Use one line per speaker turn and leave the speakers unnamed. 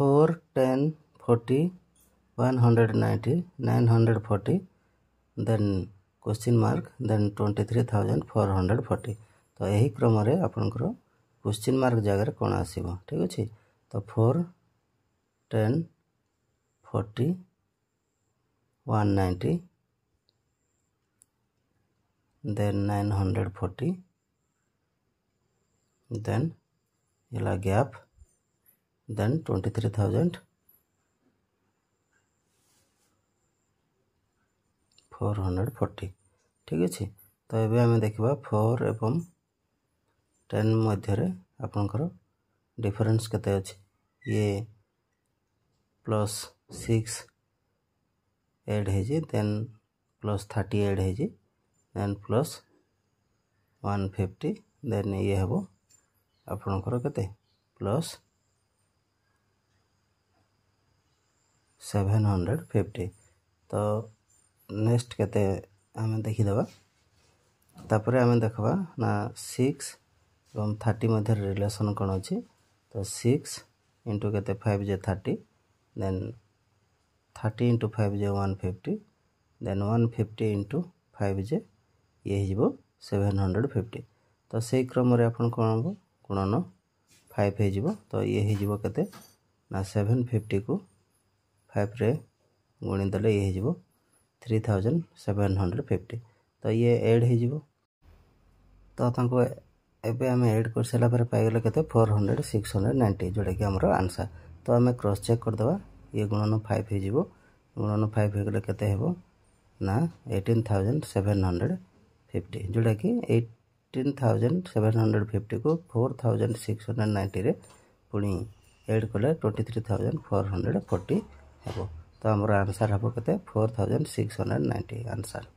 four ten forty one hundred ninety nine hundred forty then question mark then twenty three thousand four hundred forty तो यही क्रम आपणकर question mark जगार कौन आस ठीक अच्छे तो four ten forty one ninety then nine hundred forty then ये gap then 23,000 four hundred forty ঠিক আছে তো এবে আমি দেখিবা ফোর এবং টেন মধ্যে আপনার ডিফরেন্স কেতে অছে ইয়ে প্লস সিক্স এড হয়েছে দেন প্লস থার্টি এড হয়েছে then plus one fifty then ইয়ে হব আপনার কেতে প্লস ସେଭେନ୍ ହଣ୍ଡ୍ରେଡ଼୍ ଫିଫ୍ଟି ତ ନେକ୍ସଟ୍ କେତେ ଆମେ ଦେଖିଦେବା ତାପରେ ଆମେ ଦେଖିବା ନା ସିକ୍ସ ଏବଂ ଥାର୍ଟି ମଧ୍ୟରେ ରିଲେସନ୍ କ'ଣ ଅଛି ତ ସିକ୍ସ ଇଣ୍ଟୁ କେତେ ଫାଇଭ୍ ଜେ thirty then thirty into five ଜେ one fifty then one fifty into five ଜେ ଇଏ ହେଇଯିବ ସେଭେନ୍ ହଣ୍ଡ୍ରେଡ଼୍ ଫିଫ୍ଟି ତ ସେଇ କ୍ରମରେ ଆପଣ କ'ଣ ହେବ ଗୁଣନ ଫାଇଭ୍ ହେଇଯିବ ତ ଇଏ ହେଇଯିବ କେତେ ନା ସେଭେନ୍ ଫିଫ୍ଟିକୁ ଫାଇଭ୍ରେ ଗୁଣିଦେଲେ ଇଏ ହେଇଯିବ three thousand seven hundred fifty ତ ଇଏ ଏଡ଼୍ ହେଇଯିବ ତ ତାଙ୍କୁ ଏବେ ଆମେ ଏଡ଼୍ କରିସାରିଲା ପରେ ପାଇଗଲେ କେତେ four hundred six hundred ninety ଯେଉଁଟାକି ଆମର ଆନ୍ସର୍ ତ ଆମେ କ୍ରସ୍ ଚେକ୍ କରିଦେବା ଇଏ ଗୁଣନ ଫାଇଭ୍ ହେଇଯିବ ଗୁଣନ ଫାଇଭ୍ ହେଇଗଲେ କେତେ ହେବ ନା eighteen thousand seven hundred fifty ଯେଉଁଟାକି ଏଇଟିନ୍ ଥାଉଜେଣ୍ଡ ସେଭେନ୍ ହଣ୍ଡ୍ରେଡ଼ ଫିଫ୍ଟିକୁ ଫୋର୍ ଥାଉଜେଣ୍ଡ ସିକ୍ସ ହଣ୍ଡ୍ରେଡ଼ ନାଇଣ୍ଟିରେ ପୁଣି ଏଡ଼୍ କଲେ twenty three thousand four hundred forty ହେବ ତ ଆମର ଆନ୍ସର୍ ହେବ କେତେ four thousand six hundred ninety answer